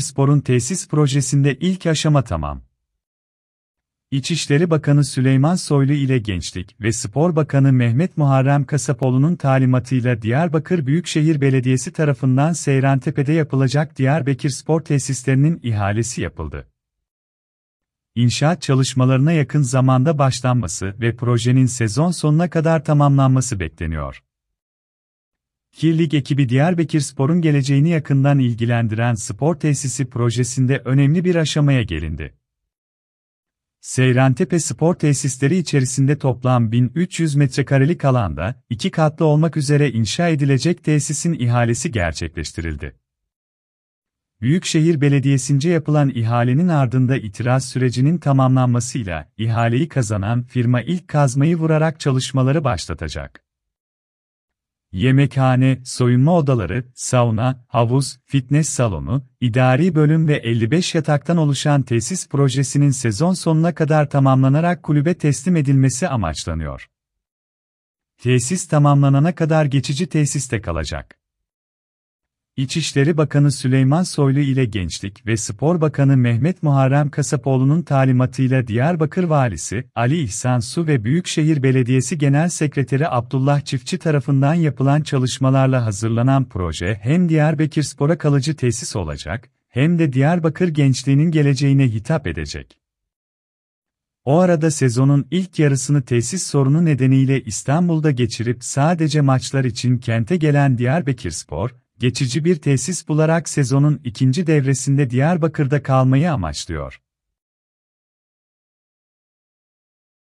sporun tesis projesinde ilk aşama tamam. İçişleri Bakanı Süleyman Soylu ile Gençlik ve Spor Bakanı Mehmet Muharrem Kasapoğlu'nun talimatıyla Diyarbakır Büyükşehir Belediyesi tarafından Seyrantepe'de yapılacak Diyarbakır Spor tesislerinin ihalesi yapıldı. İnşaat çalışmalarına yakın zamanda başlanması ve projenin sezon sonuna kadar tamamlanması bekleniyor. Kirlik ekibi Diyarbakır Spor'un geleceğini yakından ilgilendiren spor tesisi projesinde önemli bir aşamaya gelindi. Seyrantepe Spor Tesisleri içerisinde toplam 1300 metrekarelik alanda, iki katlı olmak üzere inşa edilecek tesisin ihalesi gerçekleştirildi. Büyükşehir Belediyesi'nce yapılan ihalenin ardında itiraz sürecinin tamamlanmasıyla, ihaleyi kazanan firma ilk kazmayı vurarak çalışmaları başlatacak yemekhane, soyunma odaları, sauna, havuz, fitness salonu, idari bölüm ve 55 yataktan oluşan tesis projesinin sezon sonuna kadar tamamlanarak kulübe teslim edilmesi amaçlanıyor. Tesis tamamlanana kadar geçici tesiste kalacak. İçişleri Bakanı Süleyman Soylu ile Gençlik ve Spor Bakanı Mehmet Muharrem Kasapoğlu'nun talimatıyla Diyarbakır Valisi Ali İhsan Su ve Büyükşehir Belediyesi Genel Sekreteri Abdullah Çiftçi tarafından yapılan çalışmalarla hazırlanan proje hem Diyarbakır Spor'a kalıcı tesis olacak, hem de Diyarbakır gençliğinin geleceğine hitap edecek. O arada sezonun ilk yarısını tesis sorunu nedeniyle İstanbul'da geçirip sadece maçlar için kente gelen Diyarbakır Spor, geçici bir tesis bularak sezonun ikinci devresinde Diyarbakır'da kalmayı amaçlıyor.